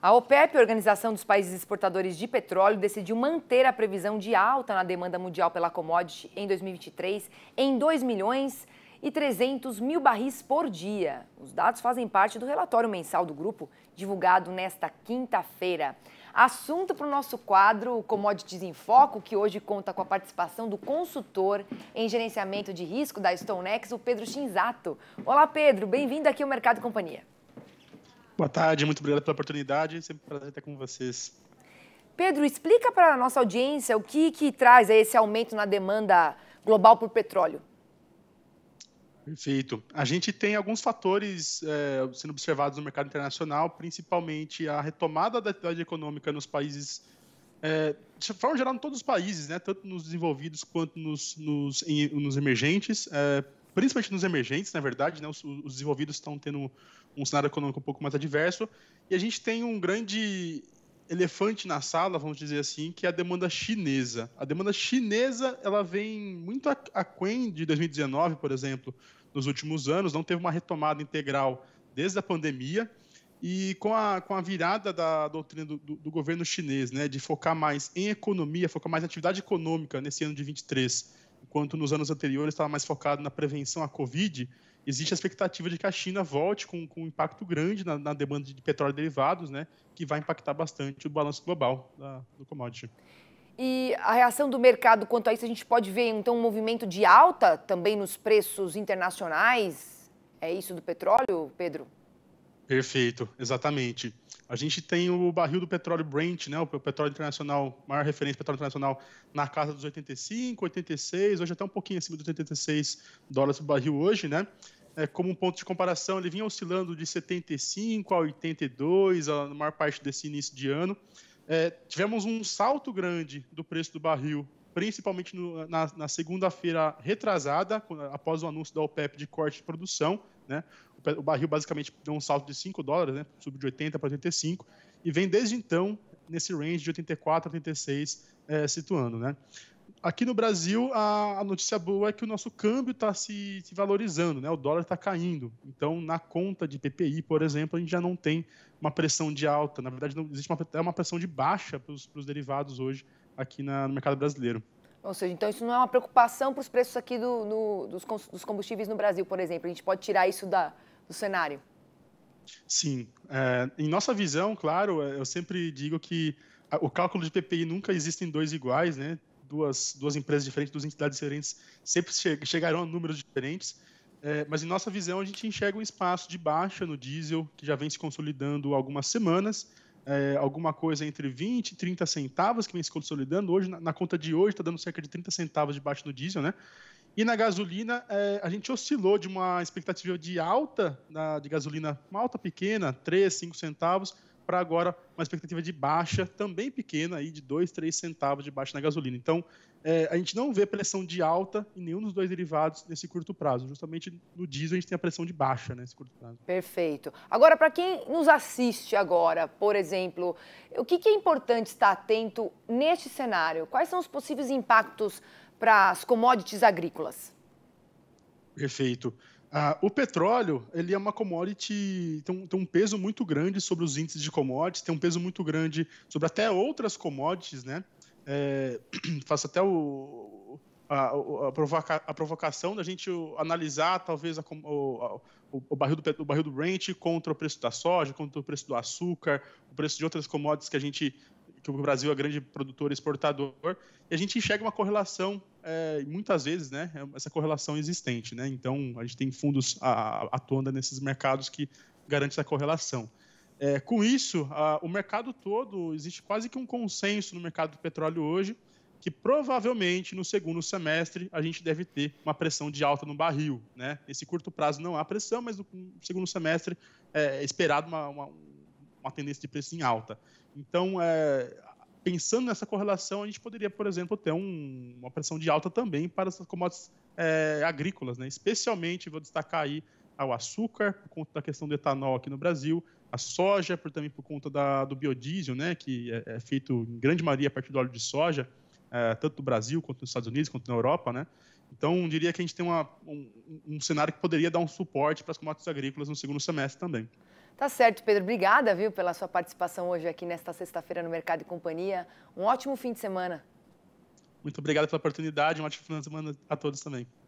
A OPEP, Organização dos Países Exportadores de Petróleo, decidiu manter a previsão de alta na demanda mundial pela commodity em 2023 em 2 milhões e 300 mil barris por dia. Os dados fazem parte do relatório mensal do grupo, divulgado nesta quinta-feira. Assunto para o nosso quadro Commodities em Foco, que hoje conta com a participação do consultor em gerenciamento de risco da StoneX, o Pedro Chinzato. Olá, Pedro, bem-vindo aqui ao Mercado e Companhia. Boa tarde, muito obrigado pela oportunidade. Sempre um prazer estar com vocês. Pedro, explica para a nossa audiência o que, que traz esse aumento na demanda global por petróleo. Perfeito. A gente tem alguns fatores é, sendo observados no mercado internacional, principalmente a retomada da atividade econômica nos países, é, de forma geral, em todos os países, né, tanto nos desenvolvidos quanto nos, nos, nos emergentes, é, principalmente nos emergentes, na verdade, né, os, os desenvolvidos estão tendo um cenário econômico um pouco mais adverso, e a gente tem um grande elefante na sala, vamos dizer assim, que é a demanda chinesa. A demanda chinesa, ela vem muito aquém de 2019, por exemplo, nos últimos anos, não teve uma retomada integral desde a pandemia, e com a, com a virada da doutrina do, do, do governo chinês, né, de focar mais em economia, focar mais em atividade econômica nesse ano de 23 enquanto nos anos anteriores estava mais focado na prevenção à Covid, existe a expectativa de que a China volte com, com um impacto grande na, na demanda de petróleo e derivados, né, que vai impactar bastante o balanço global da, do commodity. E a reação do mercado quanto a isso, a gente pode ver então um movimento de alta também nos preços internacionais? É isso do petróleo, Pedro? Perfeito, exatamente. A gente tem o barril do petróleo Brent, né, o petróleo internacional, maior referência do petróleo internacional, na casa dos 85, 86, hoje até um pouquinho acima dos 86 dólares o barril hoje, né? É, como um ponto de comparação, ele vinha oscilando de 75 a 82, a maior parte desse início de ano. É, tivemos um salto grande do preço do barril principalmente no, na, na segunda-feira retrasada, após o anúncio da OPEP de corte de produção. Né? O, o barril basicamente deu um salto de 5 dólares, né? subiu de 80 para 85, e vem desde então nesse range de 84 a 86 é, situando. Né? Aqui no Brasil, a, a, notícia boa é que o nosso câmbio está se, se, valorizando, né? o dólar está caindo. Então, na conta de PPI, por exemplo, a gente já não tem uma pressão de alta. Na verdade, não existe uma, é uma pressão de baixa para os derivados hoje aqui na, no mercado brasileiro. Ou seja, então isso não é uma preocupação para os preços aqui do, no, dos, dos, combustíveis no Brasil, por exemplo. A gente pode tirar isso da, do cenário? Sim. É, em nossa visão, claro, é, eu sempre digo que o cálculo de PPI nunca existem dois iguais, né? Duas, duas empresas diferentes, duas entidades diferentes, sempre chegarão a números diferentes. É, mas em nossa visão, a gente enxerga um espaço de baixa no diesel, que já vem se consolidando há algumas semanas é, alguma coisa entre 20 e 30 centavos, que vem se consolidando hoje. Na, na conta de hoje está dando cerca de 30 centavos de baixo no diesel, né? E na gasolina, é, a gente oscilou de uma expectativa de alta na, de gasolina, uma alta pequena, 3, 5 centavos, para agora uma expectativa de baixa, também pequena, aí de 2, 3 centavos de baixa na gasolina. Então, é, a gente não vê pressão de alta em nenhum dos dois derivados nesse curto prazo. Justamente no diesel a gente tem a pressão de baixa nesse curto prazo. Perfeito. Agora, para quem nos assiste agora, por exemplo, o que, que é importante estar atento neste cenário? Quais são os possíveis impactos para as commodities agrícolas? Perfeito. Ah, o petróleo, ele é uma commodity, tem um, tem um, peso muito grande sobre os índices de commodities, tem um peso muito grande sobre até outras commodities, né? É, faço até o, a, a, provoca, a, provocação da gente analisar, talvez, a, o, o, barril do, o barril do Brent contra o preço da soja, contra o preço do açúcar, o preço de outras commodities que a gente que o Brasil é grande produtor e exportador, e a gente enxerga uma correlação, é, muitas vezes, né, essa correlação existente. Né? Então, a gente tem fundos atuando nesses mercados que garante essa correlação. É, com isso, a, o mercado todo, existe quase que um consenso no mercado do petróleo hoje, que provavelmente no segundo semestre a gente deve ter uma pressão de alta no barril. Né? Nesse curto prazo não há pressão, mas no segundo semestre eh, é esperado uma, uma, uma tendência de preço em alta. Então, é, pensando nessa correlação, a gente poderia, por exemplo, ter um, uma pressão de alta também para as commodities é, agrícolas, né? especialmente, vou destacar aí ah, o açúcar, por conta da questão do etanol aqui no Brasil, a soja, por, também por conta da, do biodiesel, né? que é, é, feito em grande maioria a partir do óleo de soja, é, tanto no Brasil, quanto nos Estados Unidos, quanto na Europa, né? Então, diria que a gente tem uma, um, um cenário que poderia dar um suporte para as commodities agrícolas no segundo semestre também. Tá certo, Pedro. Obrigada, viu, pela sua participação hoje aqui nesta sexta-feira no Mercado e Companhia. Um ótimo fim de semana. Muito obrigado pela oportunidade. Um ótimo fim de semana a todos também.